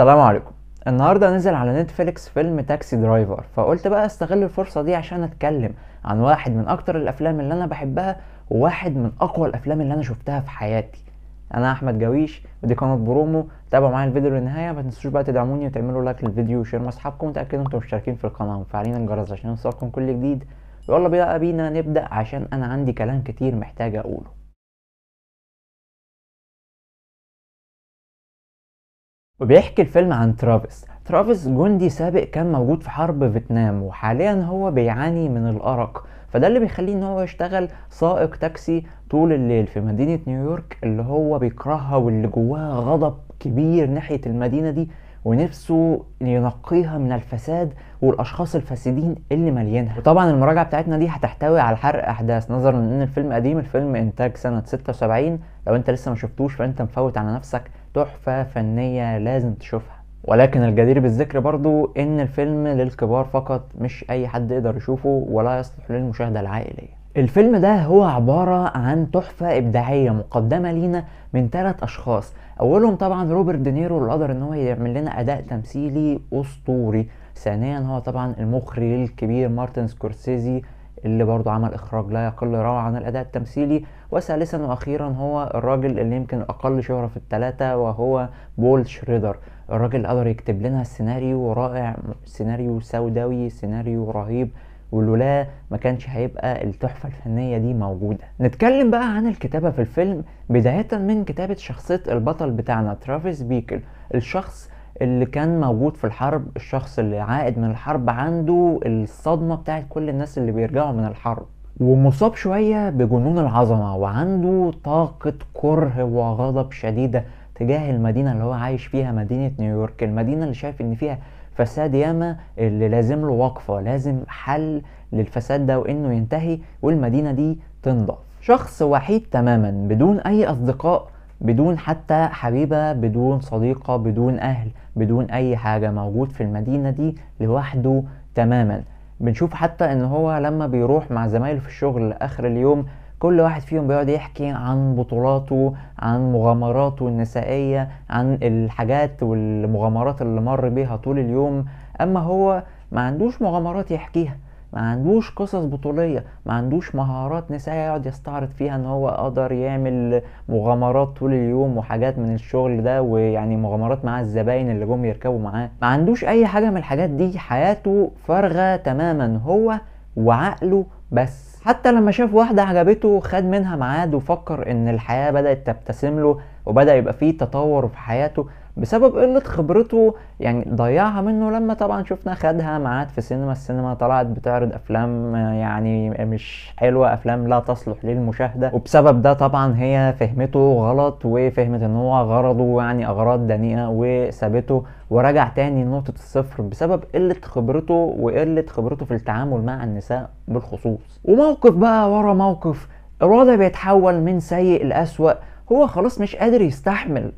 السلام عليكم النهارده نزل على نتفليكس فيلم تاكسي درايفر فقلت بقى استغل الفرصه دي عشان اتكلم عن واحد من اكتر الافلام اللي انا بحبها وواحد من اقوى الافلام اللي انا شفتها في حياتي انا احمد جويش ودي قناه برومو تابعوا معايا الفيديو للنهايه ما تنسوش بقى تدعموني وتعملوا لايك للفيديو وشير مع اصحابكم وتاكدوا انتم مشتركين في القناه ومفعلين الجرس عشان يوصلكم كل جديد يلا بقى بينا نبدا عشان انا عندي كلام كتير محتاج اقوله وبيحكي الفيلم عن ترافيس ترافيس جندي سابق كان موجود في حرب فيتنام وحاليا هو بيعاني من الأرق فده اللي بيخليه ان هو يشتغل سائق تاكسي طول الليل في مدينة نيويورك اللي هو بيكرهها واللي جواها غضب كبير ناحية المدينة دي ونفسه ينقيها من الفساد والاشخاص الفاسدين اللي مليانها وطبعا المراجعه بتاعتنا دي هتحتوي على حرق احداث نظرا ان الفيلم قديم الفيلم انتاج سنه 76 لو انت لسه ما شفتوش فانت مفوت على نفسك تحفة فنية لازم تشوفها ولكن الجدير بالذكر برضو ان الفيلم للكبار فقط مش اي حد يقدر يشوفه ولا يصلح للمشاهدة العائلية الفيلم ده هو عبارة عن تحفة إبداعية مقدمة لينا من ثلاث أشخاص أولهم طبعا روبرت دينيرو اللي قدر إن هو يعمل لنا أداء تمثيلي أسطوري ثانيا هو طبعا المخرج الكبير مارتن سكورسيزي اللي برضه عمل إخراج لا يقل روعة عن الأداء التمثيلي وثالثا وأخيرا هو الراجل اللي يمكن أقل شهرة في الثلاثة وهو بول شريدر الراجل قدر يكتب لنا سيناريو رائع سيناريو سوداوي سيناريو رهيب ولولا ما كانش هيبقى التحفة الفنية دي موجودة نتكلم بقى عن الكتابة في الفيلم بداية من كتابة شخصية البطل بتاعنا ترافيس بيكل الشخص اللي كان موجود في الحرب الشخص اللي عائد من الحرب عنده الصدمة بتاعت كل الناس اللي بيرجعوا من الحرب ومصاب شوية بجنون العظمة وعنده طاقة كره وغضب شديدة تجاه المدينة اللي هو عايش فيها مدينة نيويورك المدينة اللي شايف ان فيها فساد ياما اللي لازم له وقفة لازم حل للفساد ده وانه ينتهي والمدينة دي تنضف شخص وحيد تماما بدون اي اصدقاء بدون حتى حبيبة بدون صديقة بدون أهل بدون أي حاجة موجود في المدينة دي لوحده تماما بنشوف حتى ان هو لما بيروح مع زمايله في الشغل لاخر اليوم كل واحد فيهم بيقعد يحكي عن بطولاته عن مغامراته النسائية عن الحاجات والمغامرات اللي مر بيها طول اليوم اما هو ما عندوش مغامرات يحكيها ما عندوش قصص بطولية ما عندوش مهارات نساء يقعد يستعرض فيها ان هو قدر يعمل مغامرات طول اليوم وحاجات من الشغل ده ويعني مغامرات مع الزباين اللي جم يركبوا معاه ما عندوش اي حاجة من الحاجات دي حياته فارغة تماما هو وعقله بس حتى لما شاف واحدة عجبته خد منها معاد وفكر ان الحياة بدأت تبتسم له وبدأ يبقى فيه تطور في حياته بسبب قلة خبرته يعني ضيعها منه لما طبعا شفنا خدها معاد في سينما السينما طلعت بتعرض افلام يعني مش حلوة افلام لا تصلح للمشاهدة وبسبب ده طبعا هي فهمته غلط وفهمت ان هو غرضه يعني اغراض دنيئة وسابته ورجع تاني لنقطة الصفر بسبب قلة خبرته وقلة خبرته في التعامل مع النساء بالخصوص وموقف بقى ورا موقف الوضع بيتحول من سيء لأسوأ هو خلاص مش قادر يستحمل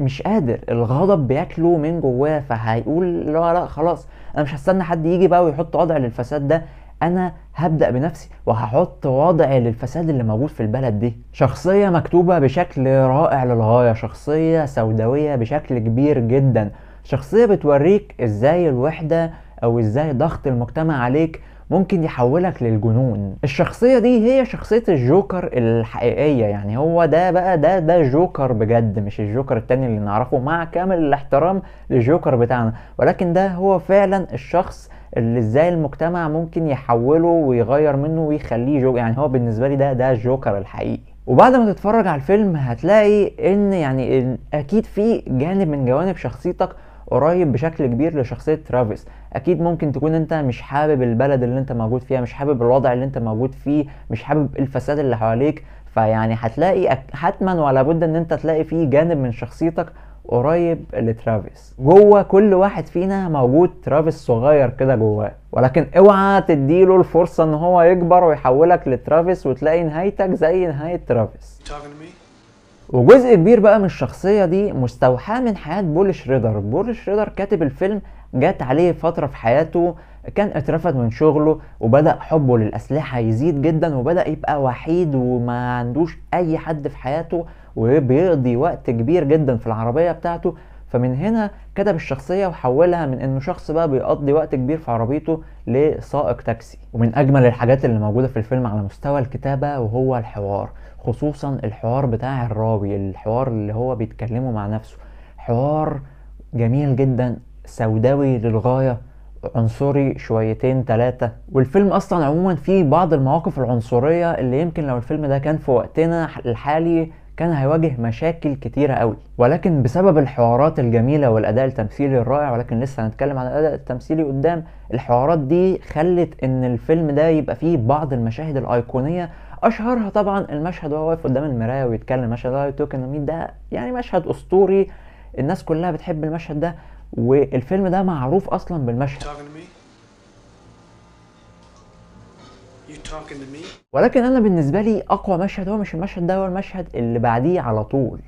مش قادر الغضب بياكله من جواه فهيقول لا لا خلاص انا مش هستنى حد يجي بقى ويحط وضع للفساد ده انا هبدا بنفسي وهحط وضع للفساد اللي موجود في البلد دي شخصيه مكتوبه بشكل رائع للغايه شخصيه سوداويه بشكل كبير جدا شخصيه بتوريك ازاي الوحده او ازاي ضغط المجتمع عليك ممكن يحولك للجنون الشخصيه دي هي شخصيه الجوكر الحقيقيه يعني هو ده بقى ده ده جوكر بجد مش الجوكر التاني اللي نعرفه مع كامل الاحترام للجوكر بتاعنا ولكن ده هو فعلا الشخص اللي ازاي المجتمع ممكن يحوله ويغير منه ويخليه جوكر يعني هو بالنسبه لي ده ده الجوكر الحقيقي وبعد ما تتفرج على الفيلم هتلاقي ان يعني إن اكيد في جانب من جوانب شخصيتك قريب بشكل كبير لشخصيه ترافيس اكيد ممكن تكون انت مش حابب البلد اللي انت موجود فيها مش حابب الوضع اللي انت موجود فيه مش حابب الفساد اللي حواليك فيعني هتلاقي حتما ولا بد ان انت تلاقي فيه جانب من شخصيتك قريب لترافيس جوه كل واحد فينا موجود ترافيس صغير كده جواه ولكن اوعى تديله الفرصه ان هو يكبر ويحولك لترافيس وتلاقي نهايتك زي نهايه ترافيس وجزء كبير بقى من الشخصية دي مستوحاة من حياة بول شريدر بول شريدر كاتب الفيلم جات عليه فترة في حياته كان اترفد من شغله وبدأ حبه للأسلحة يزيد جدا وبدأ يبقى وحيد وما عندوش أي حد في حياته وبيقضي وقت كبير جدا في العربية بتاعته فمن هنا كتب الشخصية وحولها من انه شخص بقى بيقضي وقت كبير في عربيته لسائق تاكسي ومن اجمل الحاجات اللي موجودة في الفيلم على مستوى الكتابة وهو الحوار خصوصا الحوار بتاع الراوي الحوار اللي هو بيتكلمه مع نفسه حوار جميل جدا سوداوي للغاية عنصري شويتين تلاتة والفيلم اصلا عموما فيه بعض المواقف العنصرية اللي يمكن لو الفيلم ده كان في وقتنا الحالي كان هيواجه مشاكل كتيرة قوي ولكن بسبب الحوارات الجميلة والأداء التمثيلي الرائع ولكن لسه هنتكلم عن الأداء التمثيلي قدام الحوارات دي خلت إن الفيلم ده يبقى فيه بعض المشاهد الأيقونية اشهرها طبعا المشهد وهو واقف قدام المرايه ويتكلم مشهد اي توكن ده يعني مشهد اسطوري الناس كلها بتحب المشهد ده والفيلم ده معروف اصلا بالمشهد ولكن انا بالنسبه لي اقوى مشهد هو مش المشهد ده هو المشهد اللي بعديه على طول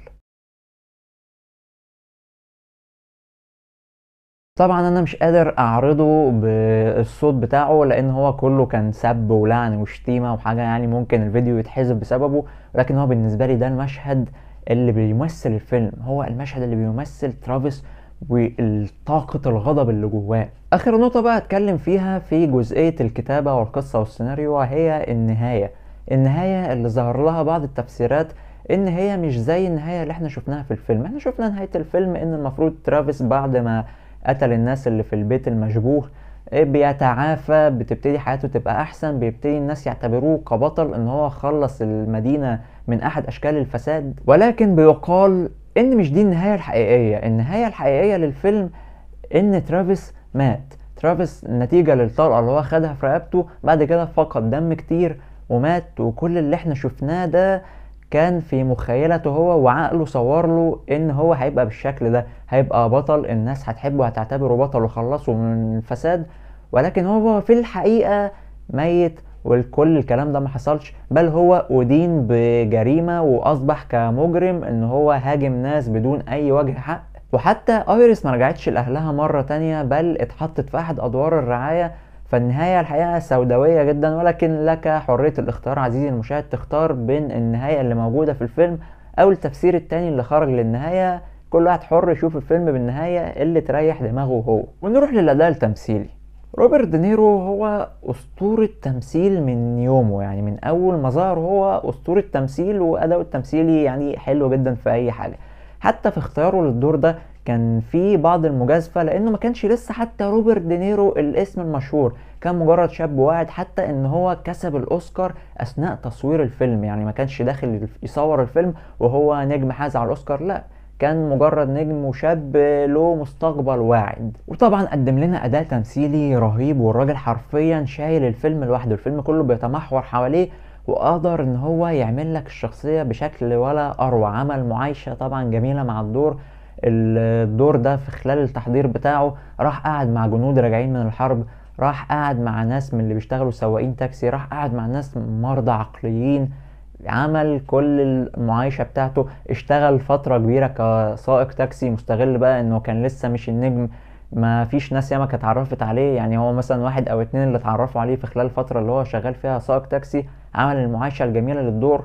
طبعا انا مش قادر اعرضه بالصوت بتاعه لان هو كله كان سب ولعن وشتيمه وحاجه يعني ممكن الفيديو يتحذف بسببه ولكن هو بالنسبه لي ده المشهد اللي بيمثل الفيلم هو المشهد اللي بيمثل ترافيس والطاقة الغضب اللي جواه آخر نقطة بقى أتكلم فيها في جزئية الكتابة والقصة والسيناريو هي النهاية النهاية اللي ظهر لها بعض التفسيرات ان هي مش زي النهاية اللي احنا شفناها في الفيلم احنا شفنا نهاية الفيلم ان المفروض ترافيس بعد ما قتل الناس اللي في البيت المشبوه إيه، بيتعافى بتبتدي حياته تبقى احسن بيبتدي الناس يعتبروه كبطل ان هو خلص المدينه من احد اشكال الفساد ولكن بيقال ان مش دي النهايه الحقيقيه النهايه الحقيقيه للفيلم ان ترافيس مات ترافيس نتيجه للطلقه اللي هو خدها في رقبته بعد كده فقد دم كتير ومات وكل اللي احنا شفناه ده كان في مخيلته هو وعقله صور له ان هو هيبقى بالشكل ده هيبقى بطل الناس هتحبه هتعتبره بطل وخلصه من الفساد ولكن هو في الحقيقة ميت والكل الكلام ده ما حصلش بل هو أدين بجريمة وأصبح كمجرم إن هو هاجم ناس بدون أي وجه حق وحتى ايريس ما رجعتش لأهلها مرة تانية بل اتحطت في أحد أدوار الرعاية فالنهاية الحقيقة سوداوية جدا ولكن لك حرية الاختيار عزيزي المشاهد تختار بين النهاية اللي موجودة في الفيلم أو التفسير التاني اللي خرج للنهاية كل واحد حر يشوف الفيلم بالنهاية اللي تريح دماغه هو ونروح للأداء التمثيلي روبرت دينيرو هو أسطورة تمثيل من يومه يعني من أول ما ظهر هو أسطورة تمثيل وأداؤه التمثيلي يعني حلو جدا في أي حاجة حتى في اختياره للدور ده كان في بعض المجازفه لانه ما كانش لسه حتى روبرت دينيرو الاسم المشهور كان مجرد شاب واعد حتى ان هو كسب الاوسكار اثناء تصوير الفيلم يعني ما كانش داخل يصور الفيلم وهو نجم حاز على الاوسكار لا كان مجرد نجم وشاب له مستقبل واعد وطبعا قدم لنا اداء تمثيلي رهيب والراجل حرفيا شايل الفيلم لوحده الفيلم كله بيتمحور حواليه وقدر ان هو يعمل لك الشخصيه بشكل ولا اروع عمل معايشه طبعا جميله مع الدور الدور ده في خلال التحضير بتاعه راح قاعد مع جنود راجعين من الحرب راح قاعد مع ناس من اللي بيشتغلوا سواقين تاكسي راح قاعد مع ناس مرضى عقليين عمل كل المعايشة بتاعته اشتغل فترة كبيرة كسائق تاكسي مستغل بقى انه كان لسه مش النجم ما فيش ناس ياما كانت اتعرفت عليه يعني هو مثلا واحد او اتنين اللي اتعرفوا عليه في خلال الفترة اللي هو شغال فيها سائق تاكسي عمل المعايشة الجميلة للدور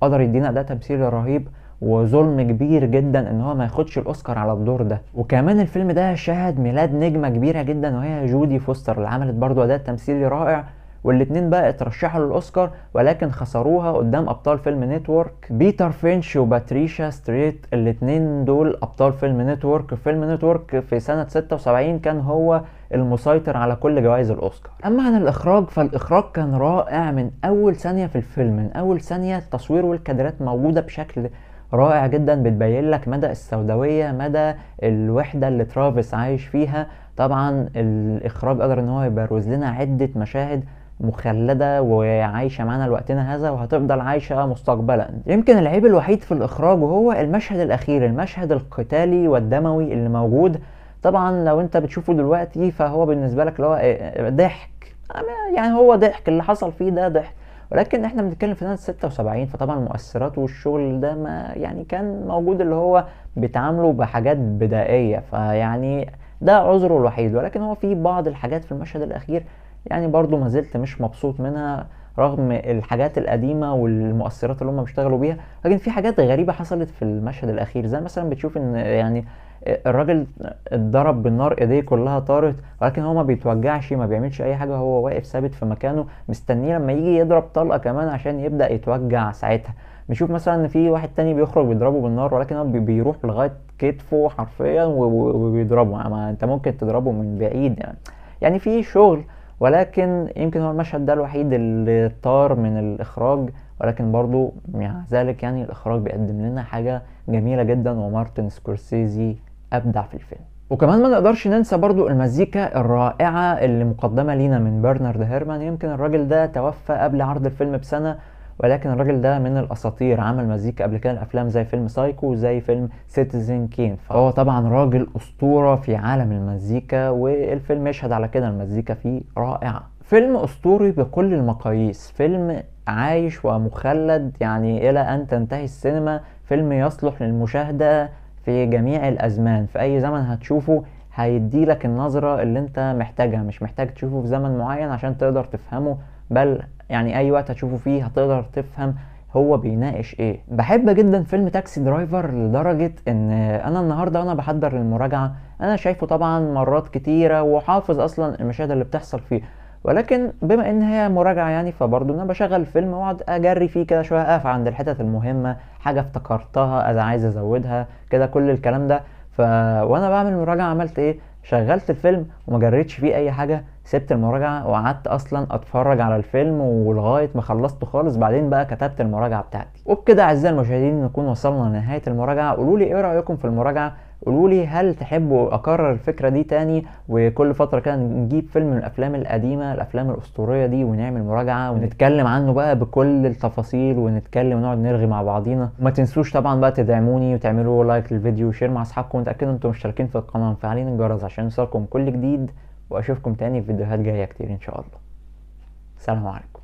قدر يدينا اداء تمثيلي رهيب وظلم كبير جدا ان هو ما ياخدش الاوسكار على الدور ده وكمان الفيلم ده شهد ميلاد نجمه كبيره جدا وهي جودي فوستر اللي عملت برضو اداء تمثيلي رائع والاتنين بقى اترشحوا للاوسكار ولكن خسروها قدام ابطال فيلم نتورك بيتر فينش وباتريشا ستريت الاتنين دول ابطال فيلم نتورك فيلم نتورك في سنة 76 كان هو المسيطر على كل جوائز الاوسكار اما عن الاخراج فالاخراج كان رائع من اول ثانية في الفيلم من اول ثانية التصوير والكادرات موجودة بشكل رائع جدا بتبين لك مدى السوداويه مدى الوحده اللي ترافيس عايش فيها طبعا الاخراج قدر ان هو يبرز لنا عده مشاهد مخلدة وعايشة معنا لوقتنا هذا وهتفضل عايشة مستقبلا يمكن العيب الوحيد في الإخراج وهو المشهد الأخير المشهد القتالي والدموي اللي موجود طبعا لو انت بتشوفه دلوقتي فهو بالنسبة لك اللي هو إيه، إيه، ضحك يعني هو ضحك اللي حصل فيه ده ضحك ولكن احنا بنتكلم في سنه 76 فطبعا المؤثرات والشغل ده ما يعني كان موجود اللي هو بيتعاملوا بحاجات بدائيه فيعني ده عذره الوحيد ولكن هو في بعض الحاجات في المشهد الاخير يعني برضو ما زلت مش مبسوط منها رغم الحاجات القديمه والمؤثرات اللي هم بيشتغلوا بيها لكن في حاجات غريبه حصلت في المشهد الاخير زي مثلا بتشوف ان يعني الراجل اتضرب بالنار ايديه كلها طارت ولكن هو ما بيتوجعش ما بيعملش اي حاجه هو واقف ثابت في مكانه مستنيه لما يجي يضرب طلقه كمان عشان يبدا يتوجع ساعتها بنشوف مثلا ان في واحد تاني بيخرج بيضربه بالنار ولكن هو بيروح لغايه كتفه حرفيا وبيضربه يعني انت ممكن تضربه من بعيد يعني يعني في شغل ولكن يمكن هو المشهد ده الوحيد اللي طار من الإخراج ولكن برضو مع ذلك يعني الإخراج بيقدم لنا حاجة جميلة جدا ومارتن سكورسيزي أبدع في الفيلم وكمان ما نقدرش ننسى برضو المزيكا الرائعة اللي مقدمة لينا من برنارد هيرمان يمكن الراجل ده توفى قبل عرض الفيلم بسنة ولكن الراجل ده من الاساطير عمل مزيكا قبل كده الافلام زي فيلم سايكو وزي فيلم سيتيزن كين فهو طبعا راجل اسطوره في عالم المزيكا والفيلم يشهد على كده المزيكا فيه رائعه فيلم اسطوري بكل المقاييس فيلم عايش ومخلد يعني الى ان تنتهي السينما فيلم يصلح للمشاهده في جميع الازمان في اي زمن هتشوفه هيدي لك النظرة اللي انت محتاجها مش محتاج تشوفه في زمن معين عشان تقدر تفهمه بل يعني اي وقت هتشوفه فيه هتقدر تفهم هو بيناقش ايه بحب جدا فيلم تاكسي درايفر لدرجة ان انا النهاردة انا بحضر المراجعة انا شايفه طبعا مرات كتيرة وحافظ اصلا المشاهد اللي بتحصل فيه ولكن بما ان هي مراجعة يعني فبرضه انا بشغل الفيلم واقعد اجري فيه كده شوية اقف عند الحتت المهمة حاجة افتكرتها اذا عايز ازودها كده كل الكلام ده ف وانا بعمل مراجعة عملت ايه شغلت الفيلم وما جريتش فيه اي حاجة سبت المراجعه وقعدت اصلا اتفرج على الفيلم ولغايه ما خلصته خالص بعدين بقى كتبت المراجعه بتاعتي وبكده اعزائي المشاهدين نكون وصلنا لنهايه المراجعه قولوا لي ايه رايكم في المراجعه قولوا لي هل تحبوا اكرر الفكره دي تاني وكل فتره كده نجيب فيلم من الافلام القديمه الافلام الاسطوريه دي ونعمل مراجعه ونتكلم عنه بقى بكل التفاصيل ونتكلم ونقعد نرغي مع بعضينا وما تنسوش طبعا بقى تدعموني وتعملوا لايك للفيديو وشير مع اصحابكم وتاكدوا انتم مشتركين في القناه ومفعلين الجرس عشان يوصلكم كل جديد واشوفكم تاني في فيديوهات جايه كتير ان شاء الله سلام عليكم